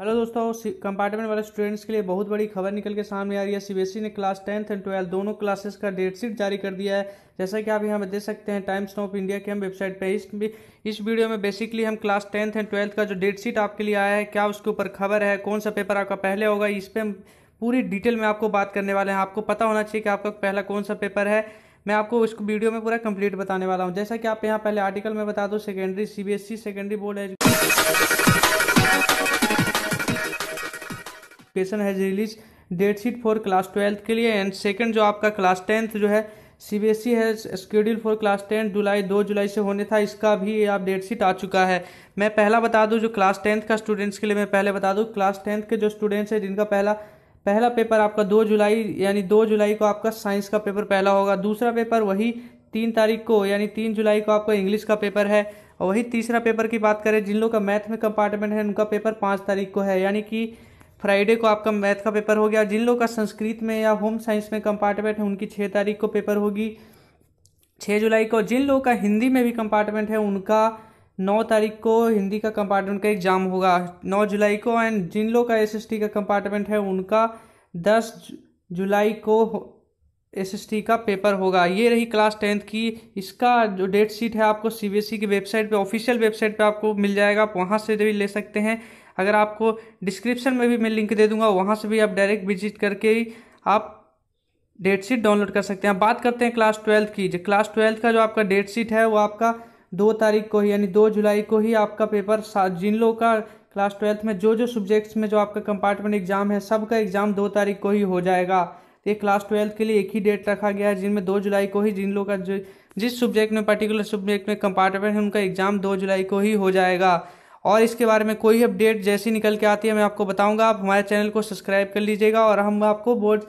hello दोस्तों compartment वाले students के लिए बहुत बड़ी खबर निकल के सामने आ रही है सीबीएसई e ने क्लास टेंथ एंड ट्वेल्थ दोनों क्लासेस का डेटशीट जारी कर दिया है जैसा कि आप यहाँ पर देख सकते हैं टाइम्स ऑफ इंडिया के हम वेबसाइट पे इस इस वीडियो में बेसिकली हम क्लास टेंथ एंड ट्वेल्थ का जो डेट शीट आपके लिए आया है क्या उसके ऊपर खबर है कौन सा पेपर आपका पहले होगा इस पर हम पूरी डिटेल में आपको बात करने वाले हैं आपको पता होना चाहिए कि आपका पहला कौन सा पेपर है मैं आपको उसको वीडियो में पूरा कंप्लीट बताने वाला हूँ जैसा कि आप यहाँ पहले आर्टिकल में बता दो secondary C secondary board education notification has release date sheet for class twelfth के लिए एंड सेकेंड जो आपका क्लास टेंथ जो है सी बी एस ई है स्कड्यूल फॉर क्लास टेंथ जुलाई दो जुलाई से होने था इसका भी आप डेट शीट आ चुका है मैं पहला बता दूँ जो क्लास टेंथ का स्टूडेंट्स के लिए मैं पहले बता दूँ क्लास टेंथ के जो स्टूडेंट्स हैं जिनका पहला पहला पेपर आपका दो जुलाई यानी दो जुलाई को आपका साइंस का पेपर पहला होगा दूसरा पेपर वही तीन तारीख को यानी तीन जुलाई को आपका इंग्लिश का पेपर है और वही तीसरा पेपर की बात करें जिन लोग का मैथ में कंपार्टमेंट है उनका पेपर पाँच तारीख को है यानी कि फ्राइडे को आपका मैथ का पेपर हो गया जिन लोगों का संस्कृत में या होम साइंस में कंपार्टमेंट है उनकी छः तारीख को पेपर होगी छः जुलाई को जिन लोगों का हिंदी में भी कंपार्टमेंट है उनका नौ तारीख को हिंदी का कंपार्टमेंट का एग्ज़ाम होगा नौ जुलाई को एंड जिन लोगों का एस का कंपार्टमेंट है उनका दस जुलाई को एस एस टी का पेपर होगा ये रही क्लास टेंथ की इसका जो डेट शीट है आपको सी बी एस ई की वेबसाइट पे ऑफिशियल वेबसाइट पे आपको मिल जाएगा आप वहाँ से भी ले सकते हैं अगर आपको डिस्क्रिप्शन में भी मैं लिंक दे दूंगा वहाँ से भी आप डायरेक्ट विजिट करके ही आप डेट शीट डाउनलोड कर सकते हैं बात करते हैं क्लास ट्वेल्थ की जो क्लास ट्वेल्थ का जो आपका डेट शीट है वो आपका दो तारीख को ही यानी दो जुलाई को ही आपका पेपर जिन लोगों का क्लास ट्वेल्थ में जो जो सब्जेक्ट्स में जो आपका कंपार्टमेंट एग्जाम है सबका एग्जाम दो तारीख को ही हो जाएगा ये क्लास ट्वेल्थ के लिए एक ही डेट रखा गया है जिनमें दो जुलाई को ही जिन लोगों का जो जिस सब्जेक्ट में पर्टिकुलर सब्जेक्ट में कंपार्टमेंट है उनका एग्जाम दो जुलाई को ही हो जाएगा और इसके बारे में कोई अपडेट जैसी निकल के आती है मैं आपको बताऊंगा आप हमारे चैनल को सब्सक्राइब कर लीजिएगा और हम आपको बोर्ड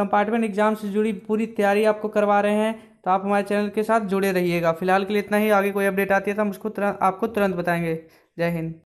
कंपार्टमेंट एग्जाम से जुड़ी पूरी तैयारी आपको करवा रहे हैं तो आप हमारे चैनल के साथ जुड़े रहिएगा फिलहाल के लिए इतना ही आगे कोई अपडेट आती है तो हम उसको तुरंत आपको तुरंत बताएंगे जय हिंद